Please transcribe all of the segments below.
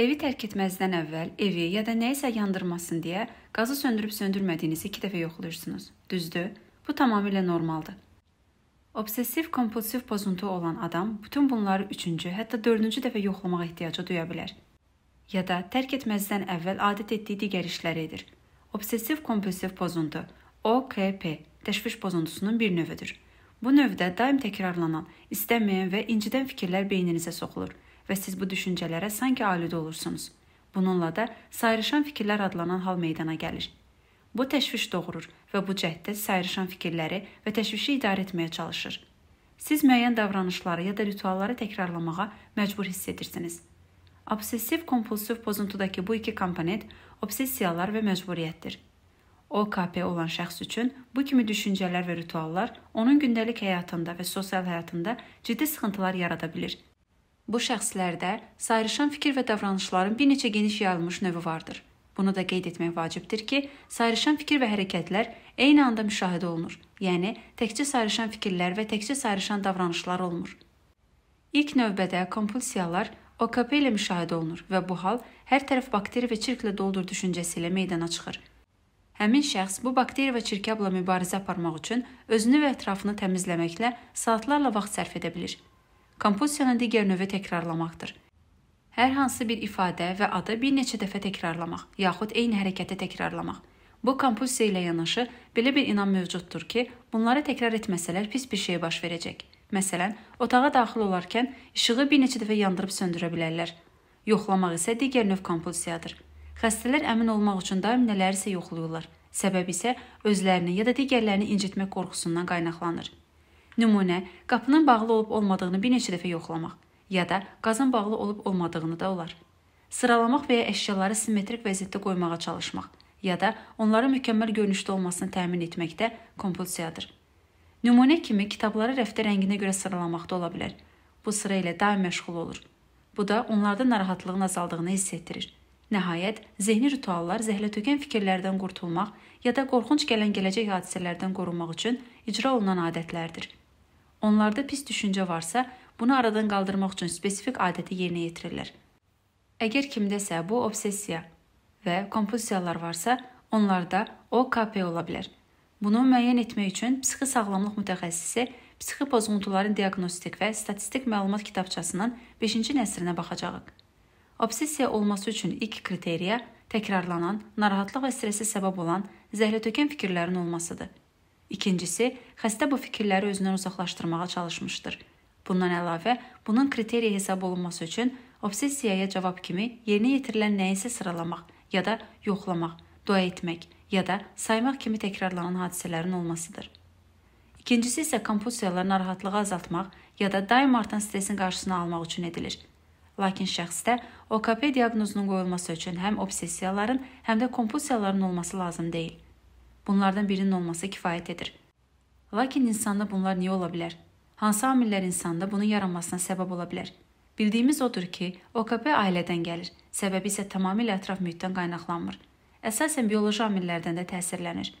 Evi tərk etməzdən əvvəl evi ya da nəyisə yandırmasın deyə qazı söndürüb söndürmədiyinizi 2 dəfə yoxlayırsınız. Düzdür? Bu tamamilə normaldır. Obsessiv kompulsiv pozuntu olan adam bütün bunları 3-cü, hətta 4-cü dəfə yoxlamağa ehtiyacı duya bilər. Ya da tərk etməzdən əvvəl adət etdiyi digər işləri edir. Obsessiv kompulsiv pozuntu OKP təşviş pozuntusunun bir növüdür. Bu növdə daim təkrarlanan, istənməyən və incidən fikirlər beyninizə soxulur və siz bu düşüncələrə sanki aludə olursunuz. Bununla da sayrışan fikirlər adlanan hal meydana gəlir. Bu təşviş doğurur və bu cəhddə sayrışan fikirləri və təşvişi idarə etməyə çalışır. Siz müəyyən davranışları ya da ritualları təkrarlamağa məcbur hiss edirsiniz. Obsessiv kompulsiv pozuntudakı bu iki komponent obsessiyalar və məcburiyyətdir. OKP olan şəxs üçün bu kimi düşüncələr və rituallar onun gündəlik həyatında və sosial həyatında ciddi sıxıntılar yarada bilər. Bu şəxslərdə sayrışan fikir və davranışların bir neçə geniş yayılmış növü vardır. Bunu da qeyd etmək vacibdir ki, sayrışan fikir və hərəkətlər eyni anda müşahidə olunur. Yəni təkcə sayrışan fikirlər və təkcə sayrışan davranışlar olmur. İlk növbədə kompulsiyalar OKP ilə müşahidə olunur və bu hal hər tərəf bakteri və çirklə doldur düşüncəsi ilə meydana çıxır. Həmin şəxs bu bakteri və çirkabla mübarizə aparmaq üçün özünü və ətrafını təmizləməklə saatlarla vaxt sərf edə bilir. Kompozisiyanın digər növü təkrarlamaqdır. Hər hansı bir ifadə və adı bir neçə dəfə təkrarlamaq, yaxud eyni hərəkəti təkrarlamaq. Bu kompozisiya ilə yanaşı belə bir inam mövcuddur ki, bunları təkrar etməsələr pis bir şey baş verəcək. Məsələn, otağa daxil olarkən işığı bir neçə dəfə yandırıb söndürə bilərlər. Yoxlamaq isə digər növ kompozisiyadır. Xəstələr əmin olmaq üçün daim nələrsə yoxlayırlar. Səbəb isə özlərini ya da digərlərini incitmək qorxusundan qaynaqlanır. Nümunə, qapının bağlı olub-olmadığını bir neçə dəfə yoxlamaq ya da qazın bağlı olub-olmadığını da olar. Sıralamaq və ya əşyaları simmetrik vəziyyətdə qoymağa çalışmaq ya da onların mükəmməl görünüşdə olmasını təmin etmək də kompulsiyadır. Nümunə kimi kitabları rəfdə rənginə görə sıralamaqda ola bilər. Bu sıra ilə daim məşğul olur. Bu da onlarda narahatlığın azaldığını hiss etdirir. Nəhayət, zehni rituallar zəhlətökən fikirlərdən qurtulmaq ya da qorxunc gələn gələcək hadisələrdən qorunmaq üçün icra olunan adətlərdir. Onlarda pis düşüncə varsa, bunu aradan qaldırmaq üçün spesifik adəti yerinə yetirirlər. Əgər kimdəsə bu obsessiya və kompulsiyalar varsa, onlarda OKP ola bilər. Bunu müəyyən etmək üçün psixosağlamlıq mütəxəssisi psixi pozğuntuların diaqnostik və statistik məlumat kitabçasının 5-ci nəsrinə baxacağıq. Obsessiya olması üçün ilk kriteriya təkrarlanan, narahatlıq və stressə səbəb olan zəhlətökən fikirlərin olmasıdır. İkincisi, xəstə bu fikirləri özündən uzaqlaşdırmağa çalışmışdır. Bundan əlavə, bunun kriteriya hesab olunması üçün obsessiyaya cavab kimi yerinə yetirilən nəyisə sıralamaq ya da yoxlamaq, dua etmək ya da saymaq kimi təkrarlanan hadisələrin olmasıdır. İkincisi isə kompulsiyalar narahatlığı azaltmaq ya da daim artan stressin qarşısını almaq üçün edilir. Lakin şəxsdə OKP diaqnozunun qoyulması üçün həm obsessiyaların, həm də kompulsiyaların olması lazım deyil. Bunlardan birinin olması kifayət edir. Lakin insanda bunlar niyə ola bilər? Hansı amillər insanda bunun yaranmasına səbəb ola bilər? Bildiyimiz odur ki, OKP ailədən gəlir. Səbəbi isə tamamilə ətraf mühitdən qaynaqlanmır. Əsasən bioloji amillərdən də təsirlənir.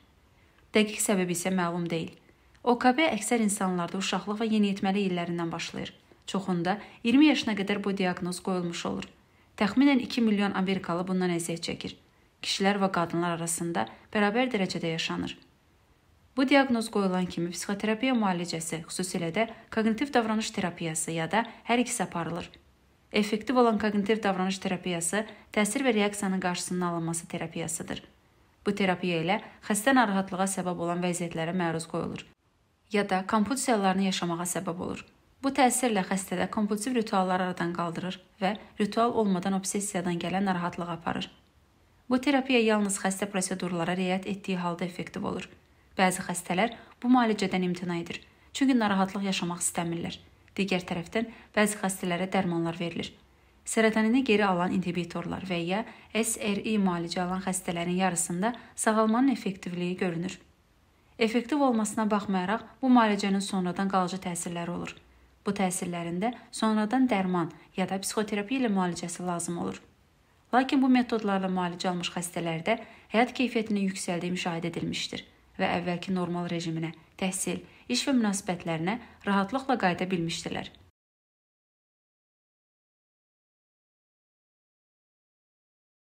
Dəqiq səbəbi isə məlum deyil. OKP əksər insanlarda uşaqlıq və yeniyetməli illərindən başlayır. Çoxunda 20 yaşına qədər bu diaqnoz qoyulmuş olur. Təxminən 2 milyon Amerikalı bundan əziyyət çəkir kişilər və qadınlar arasında bərabər dərəcədə yaşanır. Bu diaqnoz qoyulan kimi psixoterapiya müalicəsi, xüsusilə də koqnitiv davranış terapiyası ya da hər ikisi aparılır. Effektiv olan koqnitiv davranış terapiyası təsir və reaksiyanın qarşısının alınması terapiyasıdır. Bu terapiya ilə xəstə narahatlığa səbəb olan vəziyyətlərə məruz qoyulur ya da kompulsiyalarını yaşamağa səbəb olur. Bu təsirlə xəstədə kompulsiv ritualları aradan qaldırır və ritual olmadan obsessiyadan gələn narahatlığı aparır. Bu terapiya yalnız xəstə prosedurlara riayət etdiyi halda effektiv olur. Bəzi xəstələr bu müalicədən imtina edir, çünki narahatlıq yaşamaq istəmirlər. Digər tərəfdən bəzi xəstələrə dərmanlar verilir. Serotonini geri alan inhibitorlar və ya SRI müalicə alan xəstələrin yarısında sağalmanın effektivliyi görünür. Effektiv olmasına baxmayaraq, bu müalicənin sonradan qalıcı təsirləri olur. Bu təsirlərində sonradan dərman ya da psixoterapiya ilə müalicəsi lazım olur. Lakin bu metodlarla müalicə almış xəstələrdə həyat keyfiyyətinin yüksəldiyi müşahidə edilmişdir və əvvəlki normal rejiminə, təhsil, iş və münasibətlərinə rahatlıqla qayıda bilmişdilər.